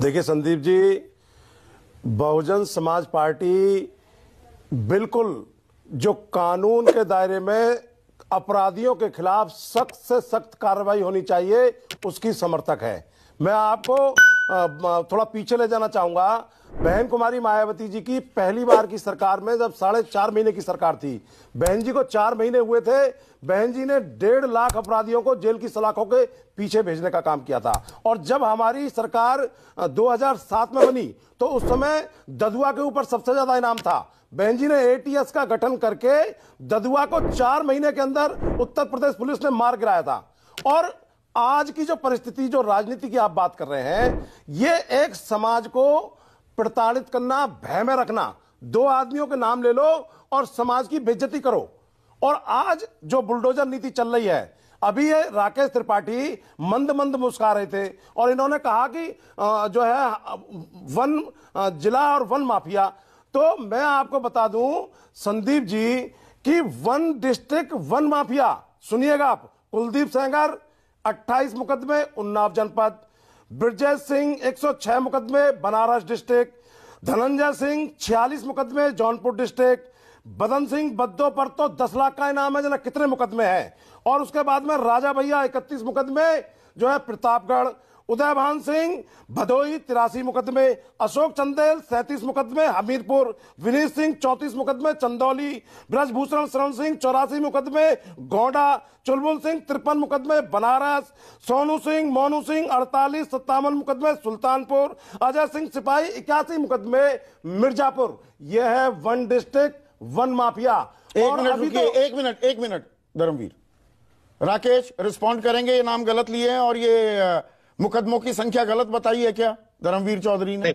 देखिए संदीप जी बहुजन समाज पार्टी बिल्कुल जो कानून के दायरे में अपराधियों के खिलाफ सख्त से सख्त कार्रवाई होनी चाहिए उसकी समर्थक है मैं आपको थोड़ा पीछे ले जाना चाहूंगा बहन कुमारी मायावती जी की पहली बार की सरकार में जब साढ़े चार महीने की सरकार थी बहन जी को चार महीने हुए थे बहन जी ने डेढ़ लाख अपराधियों को जेल की सलाखों के पीछे भेजने का काम किया था और जब हमारी सरकार 2007 में बनी तो उस समय ददुआ के ऊपर सबसे ज्यादा इनाम था बहन जी ने एटीएस का गठन करके ददुआ को चार महीने के अंदर उत्तर प्रदेश पुलिस ने मार गिराया था और आज की जो परिस्थिति जो राजनीति की आप बात कर रहे हैं ये एक समाज को प्रताड़ित करना भय में रखना दो आदमियों के नाम ले लो और समाज की बेज्जती करो और आज जो बुलडोजर नीति चल रही है अभी ये राकेश त्रिपाठी मंद मंद मुस्का रहे थे और इन्होंने कहा कि जो है वन जिला और वन माफिया तो मैं आपको बता दूं संदीप जी कि वन डिस्ट्रिक्ट वन माफिया सुनिएगा आप कुलदीप सेंगर 28 मुकदमे उन्नाव जनपद ब्रजय सिंह 106 मुकदमे बनारस डिस्ट्रिक्ट धनंजय सिंह 46 मुकदमे जौनपुर डिस्ट्रिक्ट बदन सिंह बद्दो पर तो 10 लाख का इनाम है जना कितने मुकदमे हैं और उसके बाद में राजा भैया 31 मुकदमे जो है प्रतापगढ़ उदयभान सिंह भदोही तिरासी मुकदमे अशोक चंदेल सैंतीस मुकदमे हमीरपुर विनीत सिंह चौंतीस मुकदमे चंदौली ब्रजभूषण शरण सिंह चौरासी मुकदमे गौडा चुलबुल सिंह तिरपन मुकदमे बनारस सोनू सिंह मोनू सिंह अड़तालीस सत्तावन मुकदमे सुल्तानपुर अजय सिंह सिपाही इक्यासी मुकदमे मिर्जापुर यह है वन डिस्ट्रिक्ट वन माफिया एक मिनट तो... एक मिनट एक मिनट धर्मवीर राकेश रिस्पॉन्ड करेंगे ये नाम गलत लिए हैं और ये मुकदमों की संख्या गलत बताई है क्या धर्मवीर चौधरी ने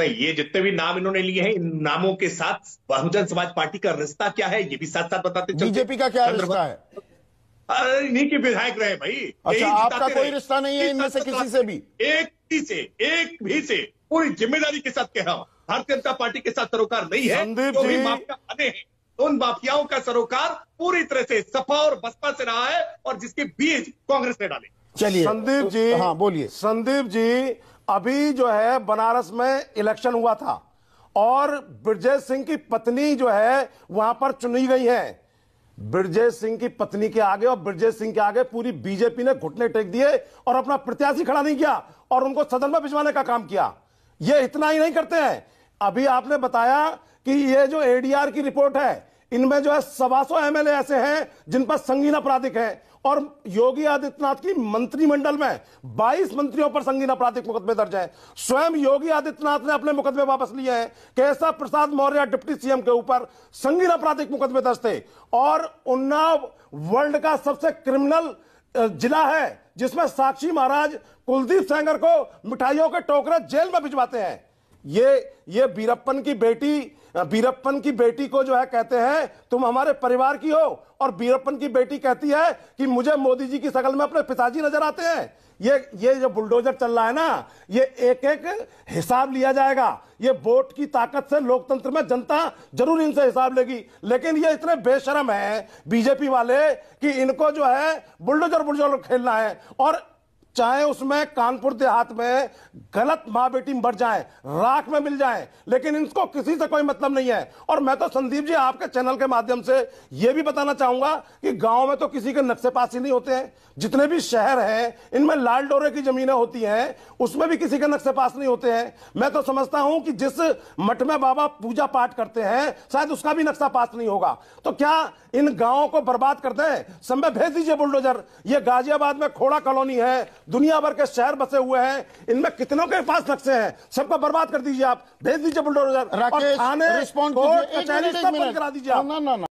नहीं ये जितने भी नाम इन्होंने लिए हैं इन नामों के साथ बहुजन समाज पार्टी का रिश्ता क्या है ये भी साथ साथ बताते बीजेपी का क्या रिश्ता है इन्हीं के विधायक रहे भाई अच्छा आपका कोई रिश्ता नहीं है इनमें से किसी से भी एक भी से एक भी से पूरी जिम्मेदारी के साथ कह रहा हूं भारतीय जनता पार्टी के साथ सरोकार नहीं है उन माफियाओं का सरोकार पूरी तरह से सपा और बसपा से रहा है और जिसके बीज कांग्रेस ने डाले चलिए संदीप जी हाँ बोलिए संदीप जी अभी जो है बनारस में इलेक्शन हुआ था और ब्रजय सिंह की पत्नी जो है वहां पर चुनी गई है ब्रजय सिंह की पत्नी के आगे और ब्रजय सिंह के आगे पूरी बीजेपी ने घुटने टेक दिए और अपना प्रत्याशी खड़ा नहीं किया और उनको सदन में भिजवाने का काम किया ये इतना ही नहीं करते हैं अभी आपने बताया कि ये जो एडीआर की रिपोर्ट है इनमें जो है सवा सौ एम ऐसे हैं जिन पर संगीन आपराधिक है और योगी आदित्यनाथ की मंत्रिमंडल में 22 मंत्रियों पर संगीन आपराधिक मुकदमे दर्ज है स्वयं योगी आदित्यनाथ ने अपने मुकदमे वापस लिए हैं केशव प्रसाद मौर्य डिप्टी सीएम के ऊपर संगीन आपराधिक मुकदमे दर्ज थे और उन्नाव वर्ल्ड का सबसे क्रिमिनल जिला है जिसमें साक्षी महाराज कुलदीप सेंगर को मिठाइयों के टोकरे जेल में भिजवाते हैं ये ये बीरप्पन की बेटी बीरप्पन की बेटी को जो है कहते हैं तुम हमारे परिवार की हो और बीरप्पन की बेटी कहती है कि मुझे मोदी जी की शकल में अपने पिताजी नजर आते हैं ये ये जो बुलडोजर चल रहा है ना ये एक एक हिसाब लिया जाएगा ये वोट की ताकत से लोकतंत्र में जनता जरूर इनसे हिसाब लेगी लेकिन ये इतने बेशरम है बीजेपी वाले कि इनको जो है बुलडोजर बुलडोजर खेलना है और चाहे उसमें कानपुर देहात में गलत माँ बेटी मर जाए राख में मिल जाए लेकिन इनको किसी से कोई मतलब नहीं है और मैं तो संदीप जी आपके चैनल के माध्यम से यह भी बताना चाहूंगा कि गांव में तो किसी के नक्शे पास ही नहीं होते हैं जितने भी शहर हैं इनमें लाल डोरे की जमीनें होती हैं उसमें भी किसी के नक्शे पास नहीं होते हैं मैं तो समझता हूं कि जिस मठ में बाबा पूजा पाठ करते हैं शायद उसका भी नक्शा पास नहीं होगा तो क्या इन गांवों को बर्बाद कर हैं समय भेज दीजिए बुलडोजर ये गाजियाबाद में खोड़ा कॉलोनी है दुनिया भर के शहर बसे हुए हैं इनमें कितनों के पास नक्शे हैं सबको बर्बाद कर दीजिए आप भेज दीजिए बुलडोजर थाने कचहरी सब बंद करा दीजिए आप